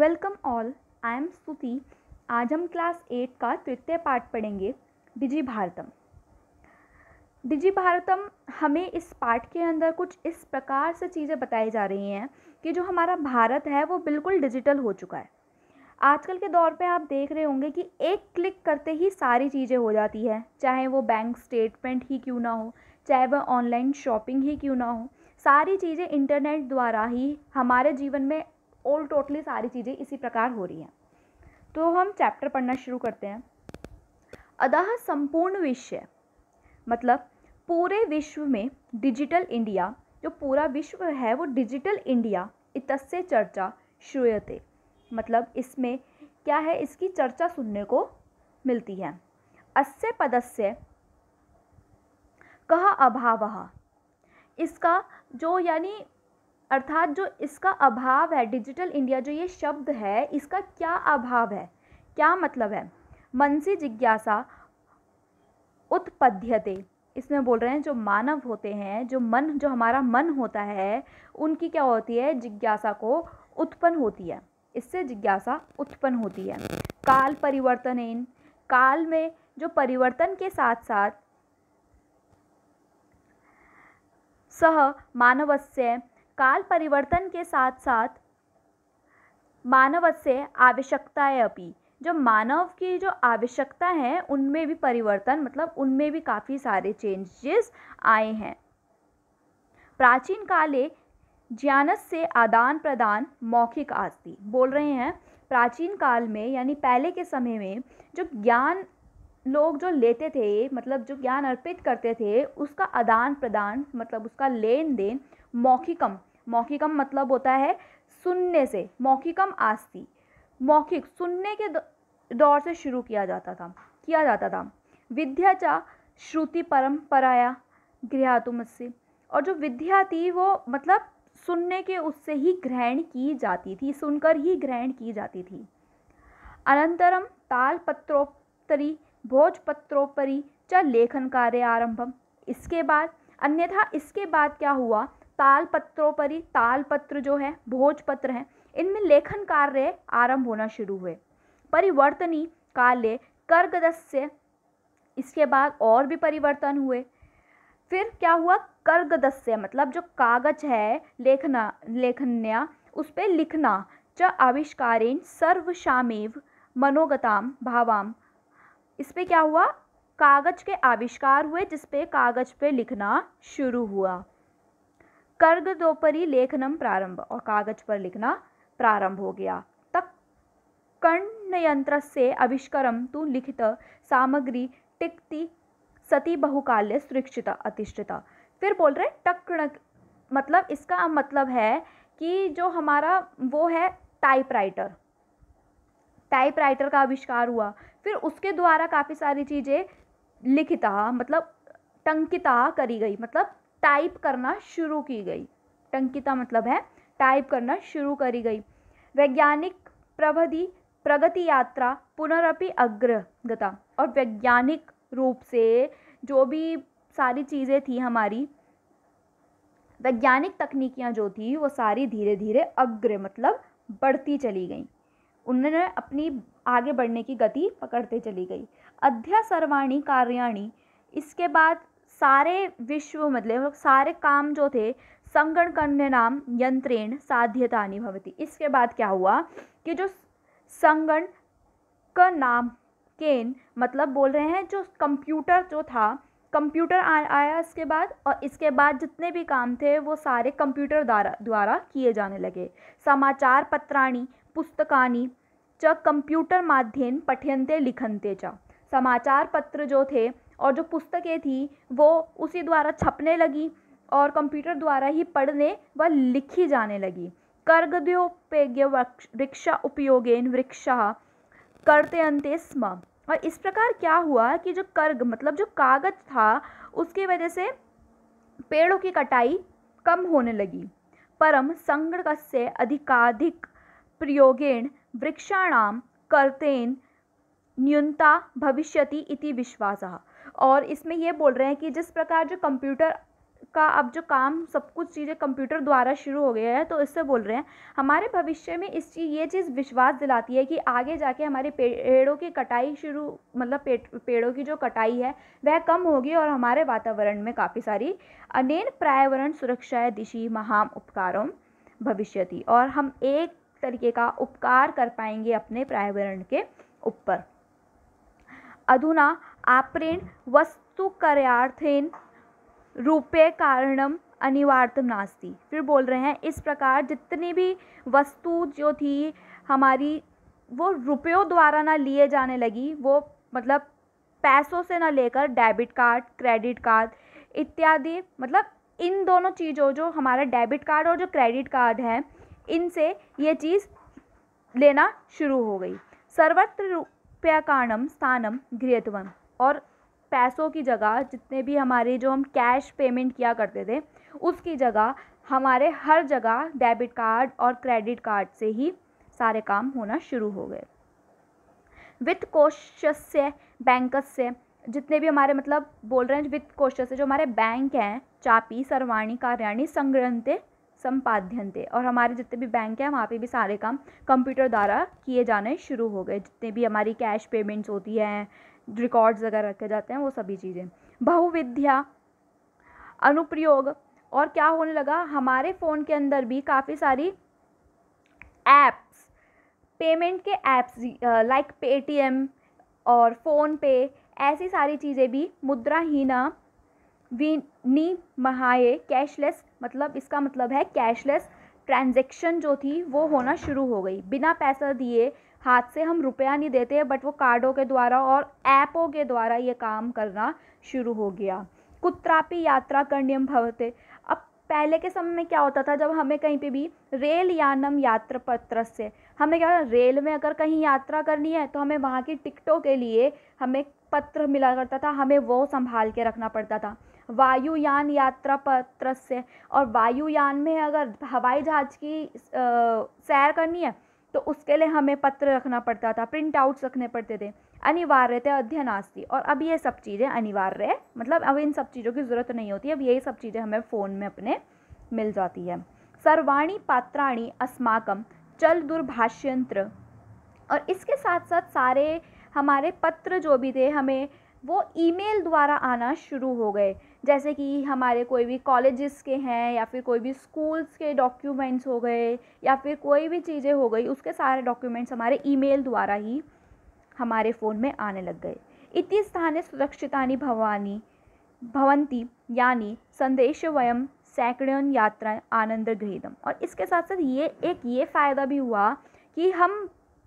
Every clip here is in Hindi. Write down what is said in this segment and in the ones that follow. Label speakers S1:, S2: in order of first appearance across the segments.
S1: वेलकम ऑल आई एम स्तुति आज हम क्लास एट का तृतीय पाठ पढ़ेंगे डिजी भारतम डिजी भारतम हमें इस पाठ के अंदर कुछ इस प्रकार से चीज़ें बताई जा रही हैं कि जो हमारा भारत है वो बिल्कुल डिजिटल हो चुका है आजकल के दौर पे आप देख रहे होंगे कि एक क्लिक करते ही सारी चीज़ें हो जाती है चाहे वो बैंक स्टेटमेंट ही क्यों ना हो चाहे वह ऑनलाइन शॉपिंग ही क्यों ना हो सारी चीज़ें इंटरनेट द्वारा ही हमारे जीवन में ऑल टोटली सारी चीज़ें इसी प्रकार हो रही हैं तो हम चैप्टर पढ़ना शुरू करते हैं अदाह संपूर्ण विषय मतलब पूरे विश्व में डिजिटल इंडिया जो पूरा विश्व है वो डिजिटल इंडिया इतस्य चर्चा श्रूयते मतलब इसमें क्या है इसकी चर्चा सुनने को मिलती है अस्य पदस्य कह अभाव इसका जो यानी अर्थात जो इसका अभाव है डिजिटल इंडिया जो ये शब्द है इसका क्या अभाव है क्या मतलब है मन से जिज्ञासा उत्पद्यते इसमें बोल रहे हैं जो मानव होते हैं जो मन जो हमारा मन होता है उनकी क्या होती है जिज्ञासा को उत्पन्न होती है इससे जिज्ञासा उत्पन्न होती है काल परिवर्तन इन काल में जो परिवर्तन के साथ साथ सह मानवस्य काल परिवर्तन के साथ साथ मानव से आवश्यकताएँ अपी जो मानव की जो आवश्यकता है उनमें भी परिवर्तन मतलब उनमें भी काफ़ी सारे चेंजेस आए हैं प्राचीन काले ज्ञानस से आदान प्रदान मौखिक आस्ती बोल रहे हैं प्राचीन काल में यानी पहले के समय में जो ज्ञान लोग जो लेते थे मतलब जो ज्ञान अर्पित करते थे उसका आदान प्रदान मतलब उसका लेन देन मौखिकम मौखिकम मतलब होता है सुनने से मौखिकम आस्ती मौखिक सुनने के दौर से शुरू किया जाता था किया जाता था विद्या चा श्रुति परंपराया गृहातुमस्य और जो विद्या थी वो मतलब सुनने के उससे ही ग्रहण की जाती थी सुनकर ही ग्रहण की जाती थी अनंतरम ताल पत्रोपरि भोजपत्रोपरि च लेखन कार्य आरंभम इसके बाद अन्यथा इसके बाद क्या हुआ ताल पत्रोपरि ताल पत्र जो है भोजपत्र हैं इनमें लेखन कार्य आरंभ होना शुरू हुए परिवर्तनी कार्य कर्गदस्य इसके बाद और भी परिवर्तन हुए फिर क्या हुआ कर्गदस्य मतलब जो कागज है लेखना लेखन्या उस पर लिखना च आविष्कारेण सर्वशामेव मनोगताम भावाम इस पर क्या हुआ कागज के आविष्कार हुए जिसपे कागज पे लिखना शुरू हुआ कर्ग दोपरी लेखनम प्रारंभ और कागज पर लिखना प्रारंभ हो गया तक कर्णयंत्र से आविष्करम तु लिखित सामग्री टिकती सती बहुकाल्य सुरक्षित अतिष्ठित फिर बोल रहे टक्ण मतलब इसका मतलब है कि जो हमारा वो है टाइपराइटर टाइपराइटर का आविष्कार हुआ फिर उसके द्वारा काफ़ी सारी चीज़ें लिखिता मतलब टंकिता करी गई मतलब टाइप करना शुरू की गई टंकिता मतलब है टाइप करना शुरू करी गई वैज्ञानिक प्रवधि प्रगति यात्रा पुनरअपि अग्रगता और वैज्ञानिक रूप से जो भी सारी चीज़ें थी हमारी वैज्ञानिक तकनीकियाँ जो थी वो सारी धीरे धीरे अग्र मतलब बढ़ती चली गई उन्होंने अपनी आगे बढ़ने की गति पकड़ते चली गई अध्या सर्वाणी कार्याणी इसके बाद सारे विश्व मतलब सारे काम जो थे संगण करने नाम यंत्रेण नहीं भवती इसके बाद क्या हुआ कि जो संगण का नाम केन मतलब बोल रहे हैं जो कंप्यूटर जो था कंप्यूटर आया इसके बाद और इसके बाद जितने भी काम थे वो सारे कंप्यूटर द्वारा द्वारा किए जाने लगे समाचार पत्राणी पुस्तकानी च कंप्यूटर माध्यम पठ्यंते लिखनते च समाचार पत्र जो थे और जो पुस्तकें थी वो उसी द्वारा छपने लगी और कंप्यूटर द्वारा ही पढ़ने व लिखी जाने लगी कर्गद्योपेज्ञ वृक्षा उपयोगेन वृक्षा करते अंते स्म और इस प्रकार क्या हुआ कि जो कर्ग मतलब जो कागज था उसकी वजह से पेड़ों की कटाई कम होने लगी परम से अधिकाधिक प्रयोगेण वृक्षाणाम कर्तेन न्यूनता भविष्यति इति विश्वासः और इसमें यह बोल रहे हैं कि जिस प्रकार जो कंप्यूटर का अब जो काम सब कुछ चीज़ें कंप्यूटर द्वारा शुरू हो गया है तो इससे बोल रहे हैं हमारे भविष्य में इस चीज़ ये चीज़ विश्वास दिलाती है कि आगे जाके हमारे पेड़ों की कटाई शुरू मतलब पे, पेड़ों की जो कटाई है वह कम होगी और हमारे वातावरण में काफ़ी सारी अनेक पर्यावरण सुरक्षा दिशी महाम उपकारों भविष्य और हम एक तरीके का उपकार कर पाएंगे अपने पर्यावरण के ऊपर अधुना आपरेण कार्यार्थेन रूपे कारणम अनिवार्य नास्ती फिर बोल रहे हैं इस प्रकार जितनी भी वस्तु जो थी हमारी वो रुपयों द्वारा ना लिए जाने लगी वो मतलब पैसों से ना लेकर डेबिट कार्ड क्रेडिट कार्ड इत्यादि मतलब इन दोनों चीज़ों जो हमारा डेबिट कार्ड और जो क्रेडिट कार्ड है इनसे ये चीज़ लेना शुरू हो गई सर्वत्र कारणम स्थानम गृहत्वम और पैसों की जगह जितने भी हमारे जो हम कैश पेमेंट किया करते थे उसकी जगह हमारे हर जगह डेबिट कार्ड और क्रेडिट कार्ड से ही सारे काम होना शुरू हो गए वित्त कोशस से बैंकस से जितने भी हमारे मतलब बोल रहे हैं वित्त कोशस से जो हमारे बैंक हैं चापी सर्वाणी कार्याणी संग्रहते संपाद्यंते और हमारे जितने भी बैंक हैं वहाँ पे भी सारे काम कंप्यूटर द्वारा किए जाने शुरू हो गए जितने भी हमारी कैश पेमेंट्स होती हैं रिकॉर्ड्स वगैरह रखे जाते हैं वो सभी चीज़ें बहुविद्या अनुप्रयोग और क्या होने लगा हमारे फ़ोन के अंदर भी काफ़ी सारी ऐप्स पेमेंट के ऐप्स लाइक पेटीएम और फ़ोन पे ऐसी सारी चीज़ें भी मुद्राहीना विनी महाए कैशलेस मतलब इसका मतलब है कैशलेस ट्रांजेक्शन जो थी वो होना शुरू हो गई बिना पैसा दिए हाथ से हम रुपया नहीं देते बट वो कार्डों के द्वारा और ऐपों के द्वारा ये काम करना शुरू हो गया कुत्रापि यात्रा करण्यम भवते अब पहले के समय में क्या होता था जब हमें कहीं पे भी रेल यानम यात्रा पत्र से हमें क्या रेल में अगर कहीं यात्रा करनी है तो हमें वहाँ की टिकटों के लिए हमें पत्र मिला करता था हमें वो संभाल के रखना पड़ता था वायुयान यात्रा पत्र से और वायुयान में अगर हवाई जहाज़ की सैर करनी है तो उसके लिए हमें पत्र रखना पड़ता था प्रिंट आउट्स रखने पड़ते थे अनिवार्य थे अध्ययन आस्ती और अब ये सब चीज़ें अनिवार्य है मतलब अब इन सब चीज़ों की ज़रूरत नहीं होती अब यही सब चीज़ें हमें फ़ोन में अपने मिल जाती है सर्वाणी पात्राणी अस्माकम चल दुर्भाष्यंत्र और इसके साथ साथ सारे हमारे पत्र जो भी थे हमें वो ईमेल द्वारा आना शुरू हो गए जैसे कि हमारे कोई भी कॉलेजेस के हैं या फिर कोई भी स्कूल्स के डॉक्यूमेंट्स हो गए या फिर कोई भी चीज़ें हो गई उसके सारे डॉक्यूमेंट्स हमारे ईमेल द्वारा ही हमारे फ़ोन में आने लग गए इति स्थानीय सुरक्षिता भवानी भवंती यानी संदेश वयम सैकड़ों यात्रा आनंद गृहदम और इसके साथ साथ ये एक ये फ़ायदा भी हुआ कि हम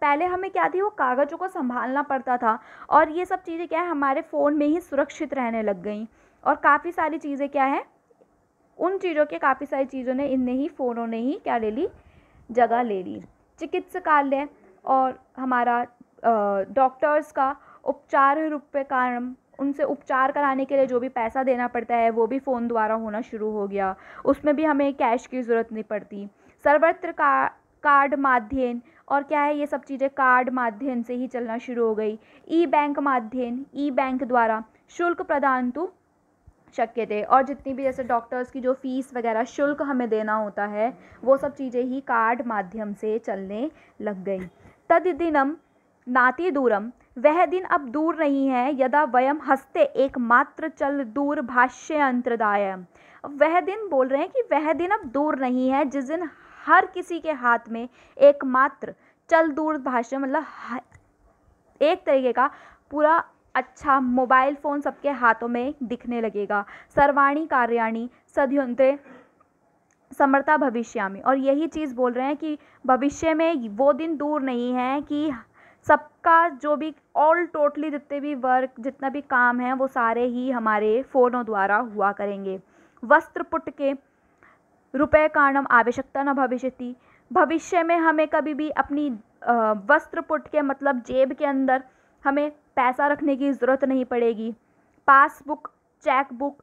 S1: पहले हमें क्या थी वो कागज़ों को संभालना पड़ता था और ये सब चीज़ें क्या है हमारे फ़ोन में ही सुरक्षित रहने लग गई और काफ़ी सारी चीज़ें क्या है उन चीज़ों के काफ़ी सारी चीज़ों ने इनने ही फ़ोनों ने ही क्या ले ली जगह ले ली चिकित्सकालय और हमारा डॉक्टर्स का उपचार रूप कारण उनसे उपचार कराने के लिए जो भी पैसा देना पड़ता है वो भी फ़ोन द्वारा होना शुरू हो गया उसमें भी हमें कैश की ज़रूरत नहीं पड़ती सर्वत्र का कार्ड माध्यम और क्या है ये सब चीज़ें कार्ड माध्यम से ही चलना शुरू हो गई ई बैंक माध्यम ई बैंक द्वारा शुल्क प्रदान तो शक्य थे और जितनी भी जैसे डॉक्टर्स की जो फ़ीस वगैरह शुल्क हमें देना होता है वो सब चीज़ें ही कार्ड माध्यम से चलने लग गई तदिदिनम नाति दूरम वह दिन अब दूर नहीं है यदा वयम हस्ते एकमात्र चल दूर भाष्य अंतर्दाय वह दिन बोल रहे हैं कि वह दिन अब दूर नहीं है जिस दिन हर किसी के हाथ में एकमात्र चल दूर भाष्य मतलब एक तरीके का पूरा अच्छा मोबाइल फ़ोन सबके हाथों में दिखने लगेगा सर्वाणी कार्याणी सदयुंते समर्था भविष्यामी और यही चीज़ बोल रहे हैं कि भविष्य में वो दिन दूर नहीं है कि सबका जो भी ऑल टोटली जितने भी वर्क जितना भी काम है वो सारे ही हमारे फ़ोनों द्वारा हुआ करेंगे वस्त्र पुट के रुपये कारणम आवश्यकता न भविष्य भविष्य में हमें कभी भी अपनी वस्त्र पुट के मतलब जेब के अंदर हमें पैसा रखने की ज़रूरत नहीं पड़ेगी पासबुक चेकबुक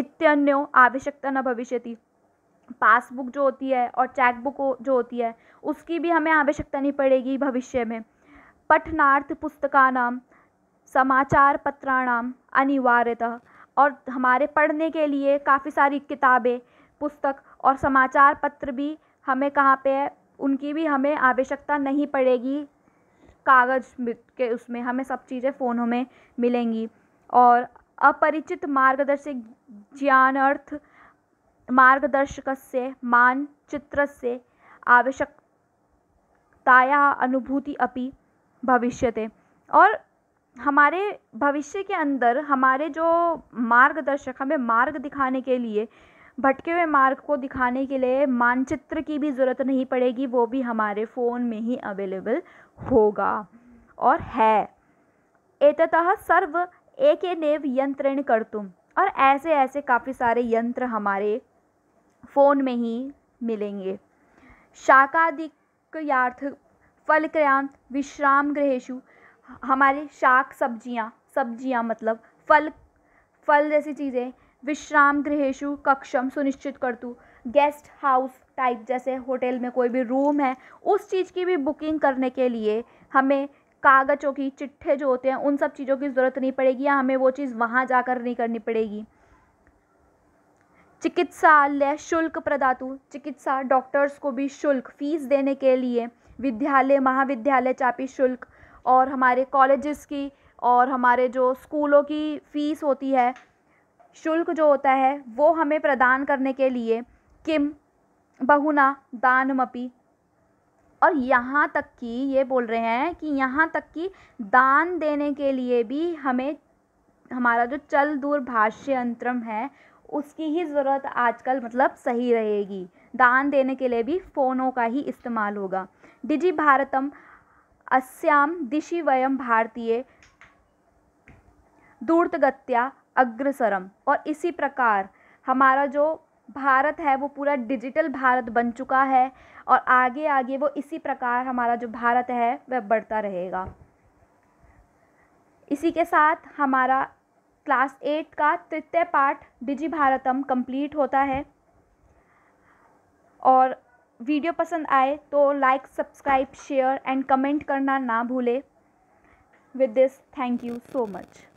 S1: इत्यन्यो आवश्यकता न भविष्य पासबुक जो होती है और चेकबुक जो होती है उसकी भी हमें आवश्यकता नहीं पड़ेगी भविष्य में पठनार्थ पुस्तका नाम समाचार पत्राणाम अनिवार्यतः और हमारे पढ़ने के लिए काफ़ी सारी किताबें पुस्तक और समाचार पत्र भी हमें कहाँ पे है उनकी भी हमें आवश्यकता नहीं पड़ेगी कागज़ के उसमें हमें सब चीज़ें फ़ोनों में मिलेंगी और अपरिचित मार्गदर्शक ज्ञानार्थ मार्गदर्शक से मानचित्र से आवश्यकताया अनुभूति अपि भविष्यते और हमारे भविष्य के अंदर हमारे जो मार्गदर्शक हमें मार्ग दिखाने के लिए भटके हुए मार्ग को दिखाने के लिए मानचित्र की भी ज़रूरत नहीं पड़ेगी वो भी हमारे फ़ोन में ही अवेलेबल होगा और है एततः सर्व एक नेव यंत्रण कर तुम और ऐसे ऐसे काफ़ी सारे यंत्र हमारे फ़ोन में ही मिलेंगे शाकादिक यार्थ फल क्रांत विश्राम ग्रहेशु हमारे शाक सब्जियां सब्जियां मतलब फल फल जैसी चीज़ें विश्राम गृहेशु कक्षम सुनिश्चित कर तू गेस्ट हाउस टाइप जैसे होटल में कोई भी रूम है उस चीज़ की भी बुकिंग करने के लिए हमें कागज़ों की चिट्ठे जो होते हैं उन सब चीज़ों की ज़रूरत नहीं पड़ेगी या हमें वो चीज़ वहाँ जाकर नहीं करनी पड़ेगी चिकित्सालय शुल्क प्रदातु चिकित्सा डॉक्टर्स को भी शुल्क फीस देने के लिए विद्यालय महाविद्यालय चापी शुल्क और हमारे कॉलेजेस की और हमारे जो स्कूलों की फ़ीस होती है शुल्क जो होता है वो हमें प्रदान करने के लिए किम बहुना दानमपी और यहाँ तक कि ये बोल रहे हैं कि यहाँ तक कि दान देने के लिए भी हमें हमारा जो चल दूर भाष्य अंतरम है उसकी ही ज़रूरत आजकल मतलब सही रहेगी दान देने के लिए भी फ़ोनों का ही इस्तेमाल होगा डिजी भारतम अस्याम दिशि वयम भारतीय दूरतगत्या अग्रसरम और इसी प्रकार हमारा जो भारत है वो पूरा डिजिटल भारत बन चुका है और आगे आगे वो इसी प्रकार हमारा जो भारत है वह बढ़ता रहेगा इसी के साथ हमारा क्लास एट का तृतीय पाठ डिजी भारतम कंप्लीट होता है और वीडियो पसंद आए तो like subscribe share and comment करना ना भूले with this thank you so much